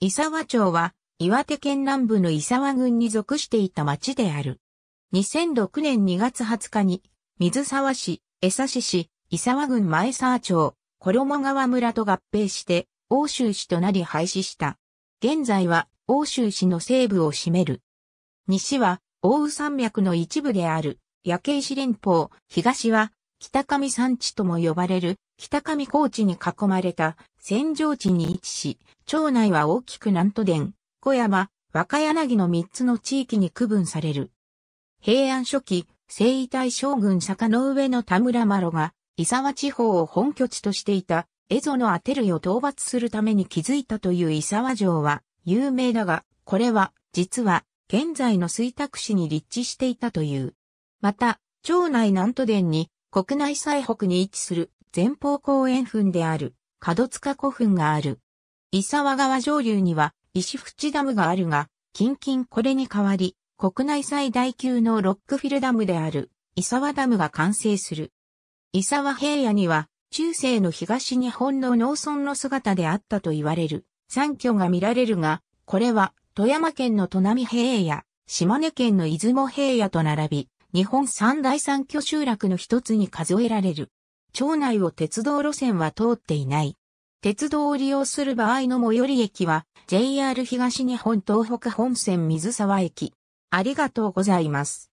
伊沢町は、岩手県南部の伊沢郡に属していた町である。2006年2月20日に、水沢市、江差市、伊沢郡前沢町、衣川村と合併して、欧州市となり廃止した。現在は、欧州市の西部を占める。西は、奥羽山脈の一部である、夜景市連邦、東は、北上山地とも呼ばれる北上高地に囲まれた扇状地に位置し、町内は大きく南都殿、小山、若柳の三つの地域に区分される。平安初期、征夷大将軍坂の上の田村麻呂が、伊沢地方を本拠地としていた、蝦夷のアテルを討伐するために築いたという伊沢城は有名だが、これは、実は、現在の水沢市に立地していたという。また、町内南都殿に国内最北に位置する前方後円墳である、角塚古墳がある。伊沢川上流には石淵ダムがあるが、近々これに代わり、国内最大級のロックフィルダムである、伊沢ダムが完成する。伊沢平野には、中世の東日本の農村の姿であったと言われる、三居が見られるが、これは、富山県の砺波平野、島根県の出雲平野と並び、日本三大三居集落の一つに数えられる。町内を鉄道路線は通っていない。鉄道を利用する場合の最寄り駅は JR 東日本東北本線水沢駅。ありがとうございます。